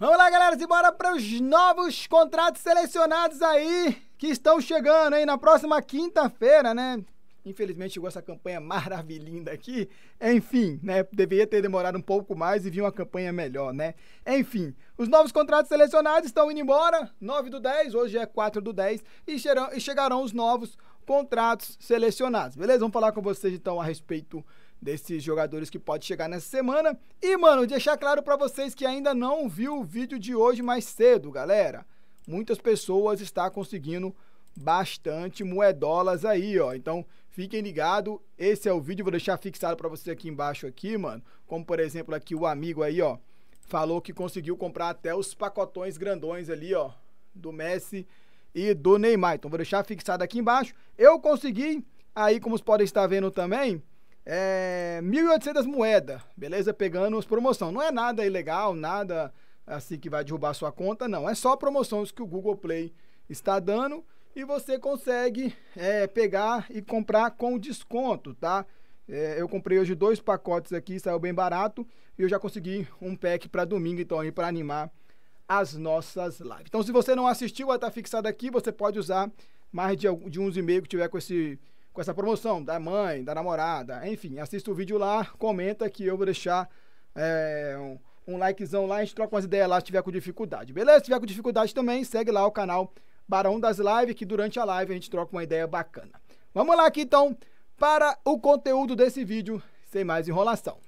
Vamos lá, galera, e bora para os novos contratos selecionados aí que estão chegando aí na próxima quinta-feira, né? Infelizmente chegou essa campanha maravilhinda aqui. Enfim, né? Deveria ter demorado um pouco mais e vir uma campanha melhor, né? Enfim, os novos contratos selecionados estão indo embora. 9 do 10, hoje é 4 do 10. E, chegarão, e chegarão os novos contratos selecionados, beleza? Vamos falar com vocês então a respeito desses jogadores que pode chegar nessa semana. E, mano, deixar claro para vocês que ainda não viu o vídeo de hoje mais cedo, galera. Muitas pessoas estão conseguindo bastante moedolas aí, ó. Então, fiquem ligados Esse é o vídeo, vou deixar fixado para vocês aqui embaixo aqui, mano. Como por exemplo, aqui o amigo aí, ó, falou que conseguiu comprar até os pacotões grandões ali, ó, do Messi e do Neymar. Então, vou deixar fixado aqui embaixo. Eu consegui. Aí, como vocês podem estar vendo também, é, 1.800 moedas, beleza? Pegando as promoções, Não é nada ilegal, nada assim que vai derrubar sua conta, não. É só promoções que o Google Play está dando e você consegue é, pegar e comprar com desconto, tá? É, eu comprei hoje dois pacotes aqui, saiu bem barato e eu já consegui um pack para domingo, então aí para animar as nossas lives. Então, se você não assistiu, está fixado aqui, você pode usar mais de, de uns e-mails que tiver com esse com essa promoção da mãe, da namorada, enfim, assista o vídeo lá, comenta que eu vou deixar é, um, um, likezão lá, a gente troca umas ideias lá se tiver com dificuldade, beleza? Se tiver com dificuldade também, segue lá o canal Barão das Lives, que durante a live a gente troca uma ideia bacana. Vamos lá aqui então para o conteúdo desse vídeo, sem mais enrolação.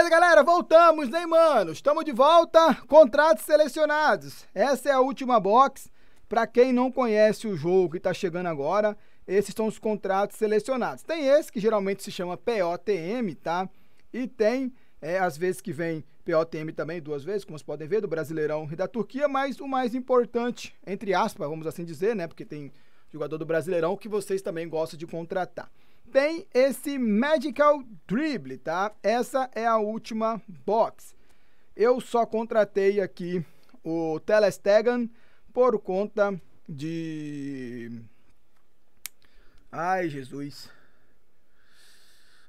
Beleza, galera? Voltamos, né, mano? Estamos de volta. Contratos selecionados. Essa é a última box. Para quem não conhece o jogo e está chegando agora, esses são os contratos selecionados. Tem esse que geralmente se chama POTM, tá? E tem, é, às vezes, que vem POTM também duas vezes, como vocês podem ver, do Brasileirão e da Turquia, mas o mais importante, entre aspas, vamos assim dizer, né? Porque tem jogador do Brasileirão que vocês também gostam de contratar tem esse Magical Dribble, tá? Essa é a última box. Eu só contratei aqui o Telestegan por conta de... Ai, Jesus.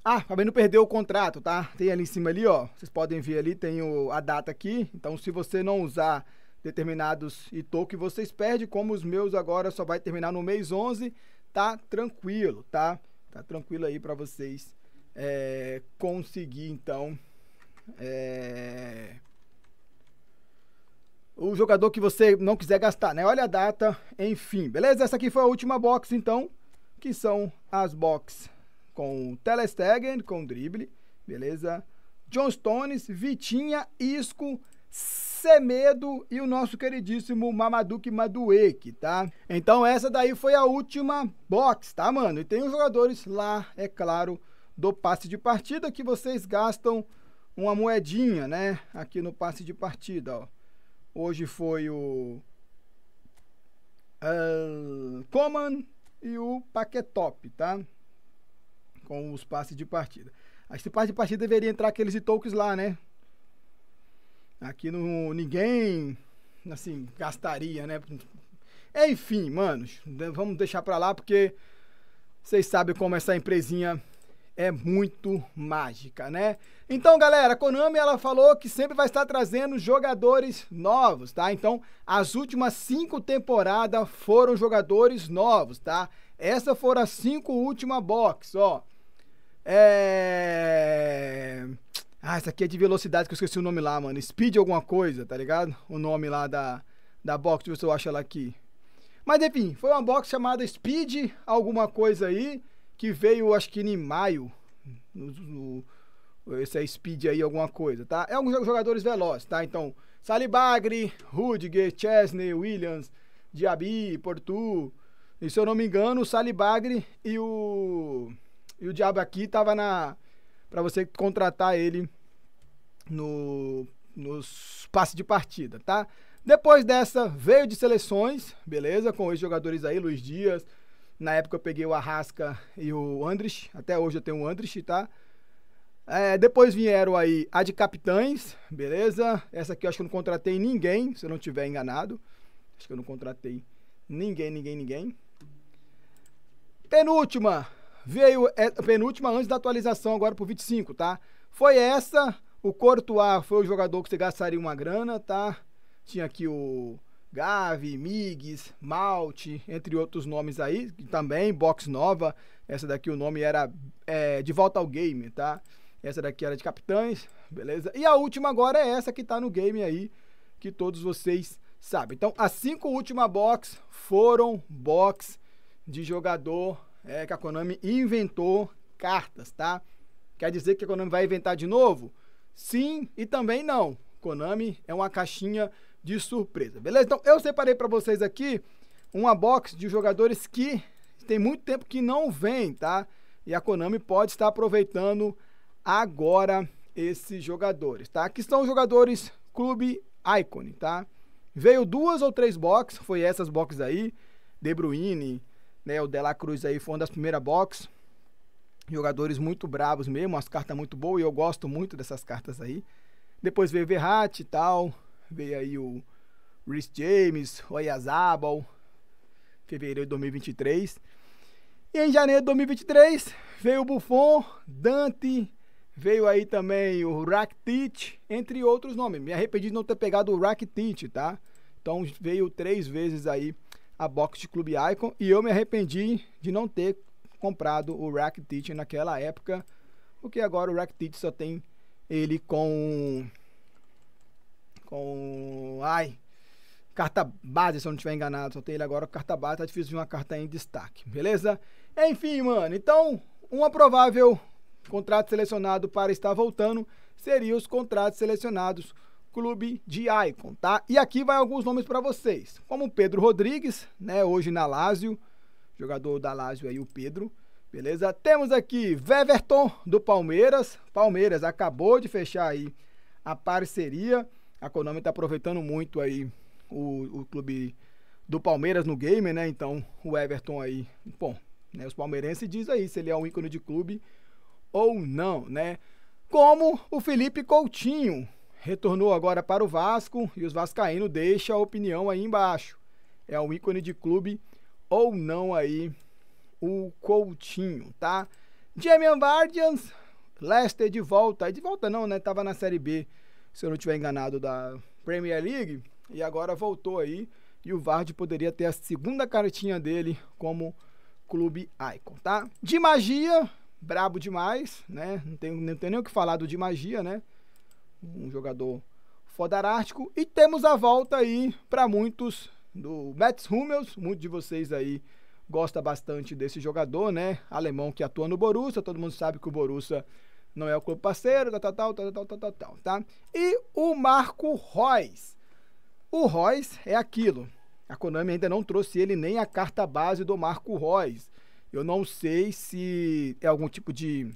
Ah, também não perdeu o contrato, tá? Tem ali em cima ali, ó. Vocês podem ver ali, tem o, a data aqui. Então, se você não usar determinados e token, vocês perdem. Como os meus agora só vai terminar no mês 11, tá tranquilo, tá? Tá tranquilo aí para vocês é, conseguir, então. É, o jogador que você não quiser gastar, né? Olha a data, enfim, beleza? Essa aqui foi a última box, então, que são as box com Telestegen, com drible, beleza? John Stones, Vitinha, Isco, Semedo é e o nosso queridíssimo Mamaduke Madueke, tá? Então essa daí foi a última box, tá, mano? E tem os jogadores lá, é claro, do passe de partida que vocês gastam uma moedinha, né? Aqui no passe de partida, ó. Hoje foi o uh, Coman e o Paquetop, tá? Com os passes de partida. Esse passe de partida deveria entrar aqueles tokens lá, né? Aqui não, ninguém, assim, gastaria, né? Enfim, manos, vamos deixar para lá porque vocês sabem como essa empresinha é muito mágica, né? Então, galera, a Konami ela falou que sempre vai estar trazendo jogadores novos, tá? Então, as últimas cinco temporadas foram jogadores novos, tá? Essa foram as cinco últimas box, ó. É... Ah, essa aqui é de velocidade, que eu esqueci o nome lá, mano. Speed alguma coisa, tá ligado? O nome lá da, da box, se eu acho ela aqui. Mas enfim, foi uma box chamada Speed alguma coisa aí, que veio acho que em maio. No, no, esse é Speed aí alguma coisa, tá? É alguns jogadores velozes, tá? Então, Salibagri, Rudiger, Chesney, Williams, Diaby, Portu. E se eu não me engano, o Salibagri e o, e o Diabo aqui tava na para você contratar ele no nos passe de partida, tá? Depois dessa, veio de seleções, beleza? Com os jogadores aí, Luiz Dias. Na época eu peguei o Arrasca e o Andres. Até hoje eu tenho o Andres, tá? É, depois vieram aí a de capitães, beleza? Essa aqui eu acho que eu não contratei ninguém, se eu não tiver enganado. Acho que eu não contratei ninguém, ninguém, ninguém. Penúltima, Veio é, a penúltima antes da atualização agora pro 25, tá? Foi essa. O Courtois foi o jogador que você gastaria uma grana, tá? Tinha aqui o Gavi, Migues, Malte, entre outros nomes aí. Também, box nova. Essa daqui o nome era é, De Volta ao Game, tá? Essa daqui era de Capitães, beleza? E a última agora é essa que tá no game aí, que todos vocês sabem. Então, as cinco últimas box foram box de jogador é que a Konami inventou cartas, tá? Quer dizer que a Konami vai inventar de novo? Sim e também não. Konami é uma caixinha de surpresa, beleza? Então eu separei para vocês aqui uma box de jogadores que tem muito tempo que não vem, tá? E a Konami pode estar aproveitando agora esses jogadores, tá? Que são jogadores Clube Icon, tá? Veio duas ou três boxes, foi essas boxes aí, De Bruyne, né, o Dela Cruz aí foi uma das primeiras boxes. Jogadores muito bravos mesmo, as cartas muito boas e eu gosto muito dessas cartas aí. Depois veio o Verratti e tal, veio aí o Rhys James, o Ayazabal, fevereiro de 2023. E em janeiro de 2023 veio o Buffon, Dante, veio aí também o Rakitic, entre outros nomes. Me arrependi de não ter pegado o Rakitic, tá? Então veio três vezes aí a box de Clube Icon e eu me arrependi de não ter comprado o Rakitic naquela época, porque agora o Rakitic só tem ele com com ai carta base, se eu não estiver enganado, só tem ele agora com carta base, tá difícil de uma carta em destaque, beleza? Enfim, mano, então uma provável contrato selecionado para estar voltando seria os contratos selecionados Clube de Icon, tá? E aqui vai alguns nomes para vocês, como Pedro Rodrigues, né, hoje na Lazio, jogador da Lazio aí o Pedro. Beleza? Temos aqui Veverton do Palmeiras. Palmeiras acabou de fechar aí a parceria. A Konami está aproveitando muito aí o, o clube do Palmeiras no game, né? Então, o Everton aí, bom, né, os palmeirenses diz aí se ele é um ícone de clube ou não, né? Como o Felipe Coutinho, Retornou agora para o Vasco e os vascaínos deixam a opinião aí embaixo. É um ícone de clube ou não aí o Coutinho, tá? Damian Vardians, Leicester de volta. De volta não, né? Tava na Série B, se eu não estiver enganado, da Premier League. E agora voltou aí. E o Vard poderia ter a segunda cartinha dele como clube Icon, tá? De magia, brabo demais, né? Não tem, não tem nem o que falar do de magia, né? um jogador ártico E temos a volta aí para muitos do Mats Hummels, muitos de vocês aí gosta bastante desse jogador, né? Alemão que atua no Borussia, todo mundo sabe que o Borussia não é o clube parceiro, tal, tal, tal, tal, tal, tal, tal, tal tá? E o Marco Reus. O Reus é aquilo. A Konami ainda não trouxe ele nem a carta base do Marco Reus. Eu não sei se é algum tipo de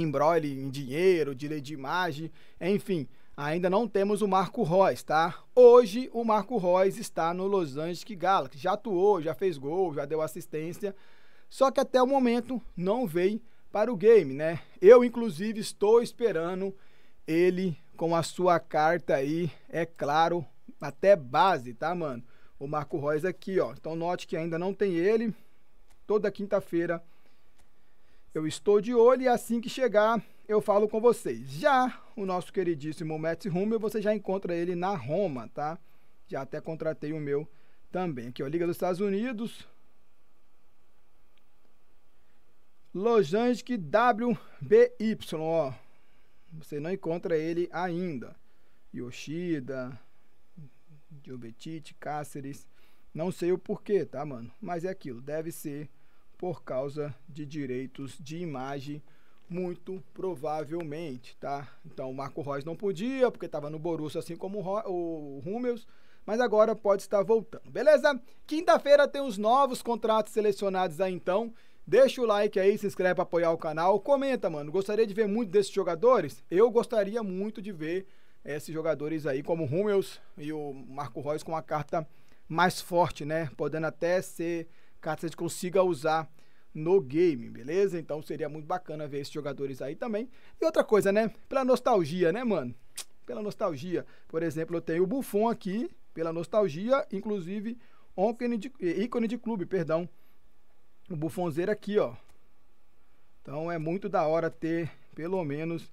embrolho em dinheiro, direito de imagem, enfim. Ainda não temos o Marco Reis, tá? Hoje o Marco Reis está no Los Angeles Galaxy. Já atuou, já fez gol, já deu assistência. Só que até o momento não veio para o game, né? Eu, inclusive, estou esperando ele com a sua carta aí, é claro, até base, tá, mano? O Marco Reis aqui, ó. Então note que ainda não tem ele. Toda quinta-feira eu estou de olho e assim que chegar eu falo com vocês. Já o nosso queridíssimo Mats Hummel, você já encontra ele na Roma, tá? Já até contratei o meu também. Aqui, ó, Liga dos Estados Unidos. Lojansk WBY, ó. Você não encontra ele ainda. Yoshida, Diobetite, Cáceres. Não sei o porquê, tá, mano? Mas é aquilo, deve ser por causa de direitos de imagem, muito provavelmente, tá? Então o Marco Reus não podia, porque estava no Borussia, assim como o Hummels, mas agora pode estar voltando, beleza? Quinta-feira tem os novos contratos selecionados aí então. Deixa o like aí, se inscreve para apoiar o canal. Comenta, mano. Gostaria de ver muito desses jogadores? Eu gostaria muito de ver esses jogadores aí, como o Hummels e o Marco Reus, com uma carta mais forte, né? Podendo até ser a gente consiga usar no game, beleza? Então seria muito bacana ver esses jogadores aí também. E outra coisa, né? Pela nostalgia, né, mano? Pela nostalgia. Por exemplo, eu tenho o Buffon aqui, pela nostalgia, inclusive ícone de, ícone de clube, perdão. O Buffonzeiro aqui, ó. Então é muito da hora ter, pelo menos,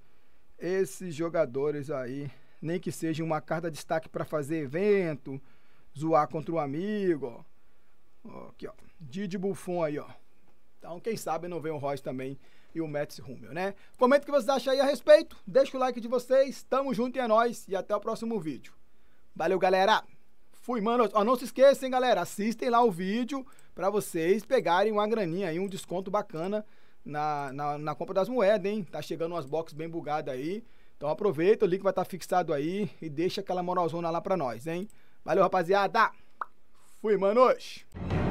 esses jogadores aí. Nem que seja uma carta de destaque para fazer evento, zoar contra o um amigo, ó. Aqui, ó. Didi Buffon aí, ó. Então, quem sabe não vem o Royce também e o Mets Rummel, né? Comenta o que vocês acham aí a respeito. Deixa o like de vocês. Tamo junto e é nóis. E até o próximo vídeo. Valeu, galera. Fui, mano. Ó, não se esqueçam, galera. Assistem lá o vídeo para vocês pegarem uma graninha aí, um desconto bacana na, na, na, compra das moedas, hein? Tá chegando umas boxes bem bugadas aí. Então aproveita, o link vai estar tá fixado aí e deixa aquela moralzona lá pra nós, hein? Valeu, rapaziada! Fui, manos!